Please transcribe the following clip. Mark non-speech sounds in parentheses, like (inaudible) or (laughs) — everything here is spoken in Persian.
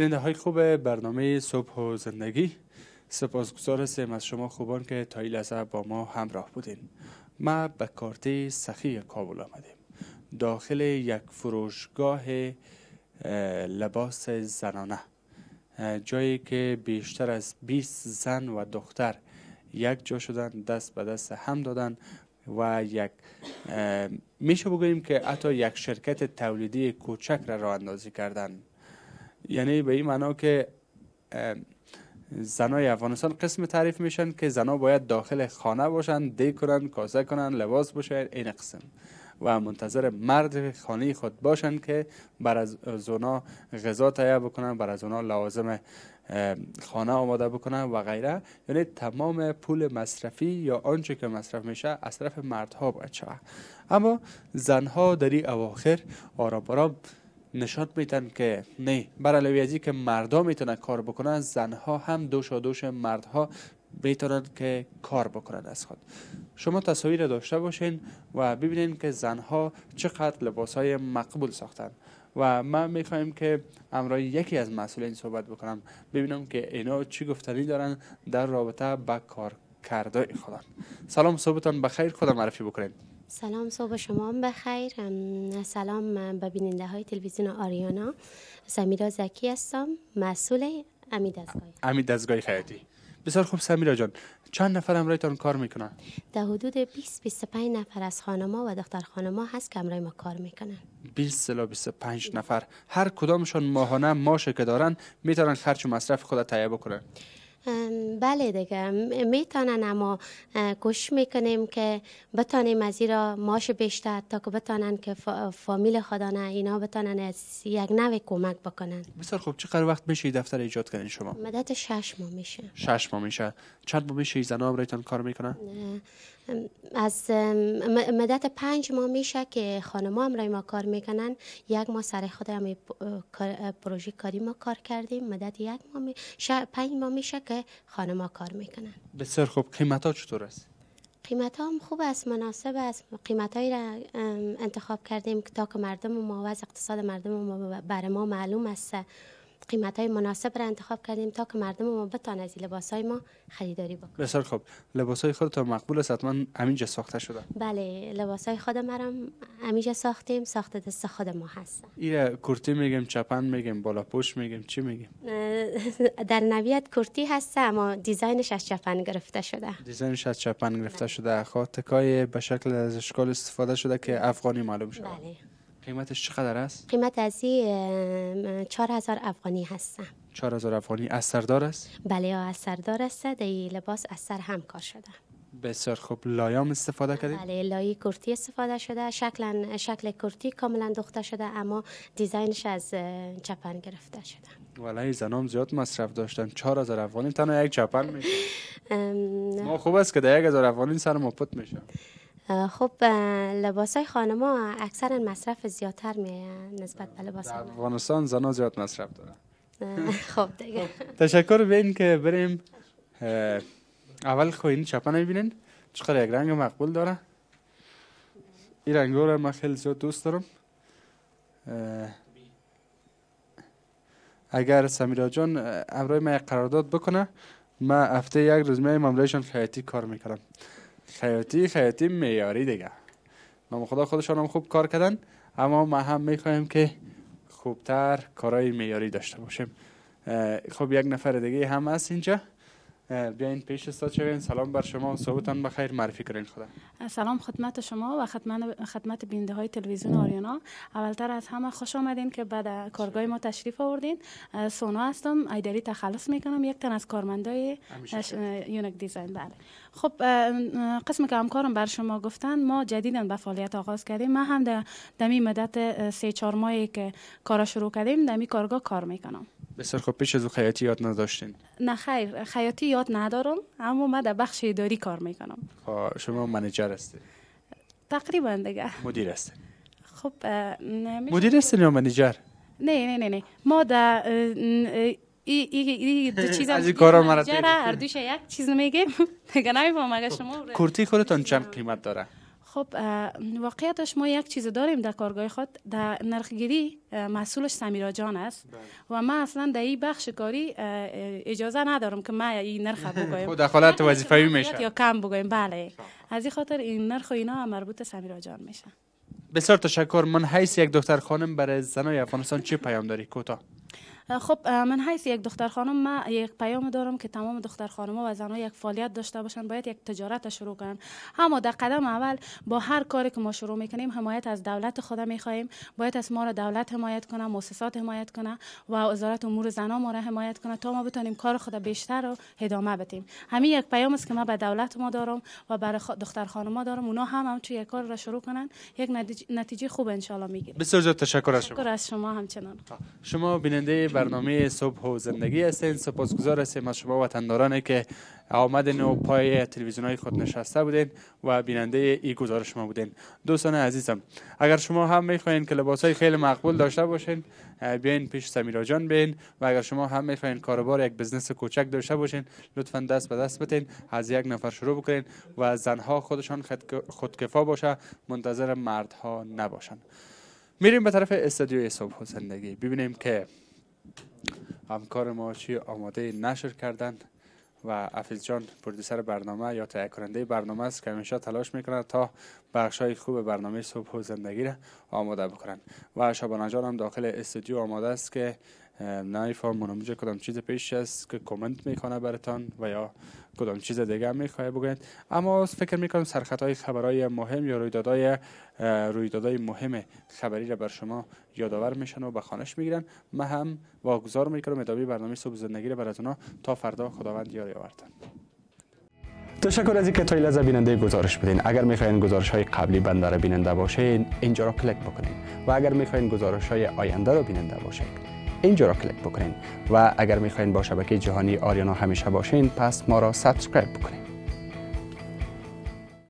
بیننده های خوب برنامه صبح و زندگی سپاسگزار هستیم از شما خوبان که تا این لحظه با ما همراه بودین ما به کارتی سخی کابل آمدیم داخل یک فروشگاه لباس زنانه جایی که بیشتر از 20 زن و دختر یک جا شدن دست به دست هم دادن و یک میشه بگوییم که حتی یک شرکت تولیدی کوچک را راه اندازی کردن یعنی به این معنا که زنای افغانستان قسم تعریف میشن که زنا باید داخل خانه باشن دی کنن کاسه کنن لباس باشن این قسم و منتظر مرد خانه خود باشن که بر از زنا غذا تهیه بکنن بر از اونا لوازم خانه آماده بکنن و غیره یعنی تمام پول مصرفی یا آنچه که مصرف میشه از طرف مردها باید شود اما زنها در این اواخر آرام آرام نشان میتن که نه برای از که مردها میتونن کار بکنن زنها هم دوشا دوش مردها میتونن که کار بکنن از خود شما تصاویر داشته باشین و ببینین که زنها چقدر لباس های مقبول ساختن و من میخوایم که امرای یکی از مسئولین صحبت بکنم ببینم که اینا چی گفتنی دارن در رابطه با کار کرده خودم سلام صبحتان بخیر خودم عرفی بکنین سلام صبح شما بخیر سلام به بیننده های تلویزیون آریانا سمیرا زکی هستم مسئول امید دستگاه امید دستگاه خیاطی بسیار خوب سمیرا جان چند نفر امرایتان کار میکنن؟ در حدود 20 25 نفر از خانما و دختر خانما هست که امرای ما کار میکنن 20 تا 25 نفر هر کدامشان ماهانه ماشه که دارن میتونن خرچ و مصرف خود تهیه بکنن بله دیگه میتونن اما کوشش میکنیم که بتانیم از را ماش بیشتر تا که بتانن که فامیل خدانه اینا بتانن از یک نوی کمک بکنن بسیار خوب چقدر وقت میشه دفتر ایجاد کنین شما مدت شش ماه میشه شش ماه میشه چند ماه میشه زنا برایتان کار میکنن از مدت پنج ماه میشه که خانم هم ما کار میکنن یک ماه سر خود هم پروژه کاری ما کار کردیم مدت یک ماه پنج ماه میشه که خانم کار میکنن بسیار خوب قیمت ها چطور است؟ قیمت ها هم خوب است مناسب است قیمت هایی را انتخاب کردیم تا که مردم ما و اقتصاد مردم ما بر ما معلوم است قیمت های مناسب را انتخاب کردیم تا که مردم ما بتان از لباس های ما خریداری بکنن بسیار خوب لباس های تا مقبول است حتما همینجا ساخته شده بله لباس های خود مرم همینجا ساختیم ساخته دست خود ما هست این کرتی میگیم چپن میگم بالا پوش میگیم چی میگیم در نویت کرتی هست اما دیزاینش از چپن گرفته شده دیزاینش از چپن گرفته شده خاطکای به شکل از اشکال استفاده شده که افغانی معلوم شده بله قیمتش چقدر است؟ قیمت از این هزار افغانی هستم چهار هزار افغانی اثردار است؟ بله اثردار است این لباس اثر هم کار شده بسیار خوب لایام استفاده کردید؟ بله لایه کرتی استفاده شده شکل شکل کرتی کاملا دخته شده اما دیزاینش از چپن گرفته شده ولی زنام زیاد مصرف داشتن هزار افغانی تنها یک چپن میشه (laughs) ما خوب است که در 1000 افغانی سر ما پت میشه خب لباس های ها اکثرا مصرف زیادتر می نسبت به لباس در افغانستان زنا زیاد مصرف دارن خب دیگه (laughs) تشکر بین که بریم اول خو خب این ببینین چقدر یک رنگ مقبول داره این رنگ رو من خیلی زیاد دوست دارم اگر سمیرا جان امرای من قرارداد بکنه من هفته یک روز میایم مملایشان خیاتی کار میکنم خیاطی خیاطی معیاری دیگه نام خدا خودشان هم خوب کار کردن اما ما هم میخوایم که خوبتر کارای معیاری داشته باشیم خب یک نفر دیگه هم هست اینجا بیاین پیش استاد شوین سلام بر شما صبحتان بخیر معرفی کردین خدا سلام خدمت شما و خدمت بینده های تلویزیون آریانا اولتر از همه خوش آمدین که بعد کارگاه ما تشریف آوردین سونا هستم ایداری تخلص میکنم یک تن از کارمندای یونک دیزاین بله خب قسم که همکارم بر شما گفتن ما جدیدا به فعالیت آغاز کردیم من هم در دمی مدت سه چهار ماهی که کارا شروع کردیم دمی کارگاه کار میکنم بسیار خوب پیش از او خیاطی یاد نداشتین نه خیر خیاطی یاد ندارم اما من در بخش اداری کار میکنم خب شما منیجر هستید تقریبا دیگه مدیر هستید خب مدیر هستین یا منیجر نه نه نه نه ما در ای ای دو (laughs) چیز از این کارا مرا یک چیز میگیم (laughs) دیگه نمیفهمم اگه شما خب، کرتی خودتان چند قیمت داره خب واقعیتش ما یک چیز داریم در کارگاه خود در نرخگیری مسئولش سمیرا جان است بله. و ما اصلا در این بخش کاری اجازه ندارم که ما این نرخ بگویم (laughs) خود خب، دخالت (laughs) وظیفه‌ای میشه یا کم بگویم بله از این خاطر این نرخ و اینا مربوط سمیرا جان میشه بسیار تشکر من حیث یک دختر خانم برای زنای افغانستان چه پیام داری کوتا؟ خب من حیث یک دختر خانم من یک پیام دارم که تمام دختر خانم ها و زنها یک فعالیت داشته باشن باید یک تجارت شروع کنن اما در قدم اول با هر کاری که ما شروع میکنیم حمایت از دولت خود میخواهیم باید از ما را دولت حمایت کنه مؤسسات حمایت کنه و وزارت امور زنان ما را حمایت کنه تا ما بتونیم کار خود بیشتر رو ادامه بدیم همین یک پیام است که ما به دولت ما دارم و برای دختر خانم ما دارم اونا هم همچون یک کار را شروع کنن یک نتیجه خوب ان میگیریم بسیار تشکر از شما تشکر از شما همچنان شما بیننده برنامه صبح و زندگی هستین سپاسگزار هستیم از شما وطندارانی که آمدن و پای تلویزیون های خود نشسته بودین و بیننده ای گزارش ما بودین دوستان عزیزم اگر شما هم میخواین که لباس های خیلی مقبول داشته باشین بیاین پیش سمیرا جان بین و اگر شما هم میخواین کاروبار یک بزنس کوچک داشته باشین لطفا دست به دست بتین از یک نفر شروع بکنین و زنها خودشان خودکفا باشه منتظر مردها نباشن میریم به طرف استودیوی صبح و زندگی ببینیم که همکار ما چی آماده نشر کردن و افیل جان پرودوسر برنامه یا تهیه کننده برنامه است که همیشه تلاش میکند تا بخش های خوب برنامه صبح و زندگی را آماده بکنن و شبانه جان هم داخل استودیو آماده است که نایف ها منامجه کدام چیز پیش است که کامنت میکنه براتان و یا کدام چیز دیگه میخواه بگوید اما فکر میکنم سرخط های خبرهای مهم یا رویدادهای رویدادهای مهم خبری را بر شما یادآور میشن و به خانش میگیرن من هم واگذار میکنم ادامه برنامه صبح زندگی را بر تا فردا خداوند یاری آوردن تشکر از اینکه تا لحظه بیننده گزارش بدین اگر میخواین گزارش های قبلی بنده را بیننده باشین اینجا را کلیک بکنین و اگر میخواین گزارش های آینده را بیننده باشین اینجا را کلیک بکنین و اگر میخواین با شبکه جهانی آریانا همیشه باشین پس ما را سابسکرایب بکنین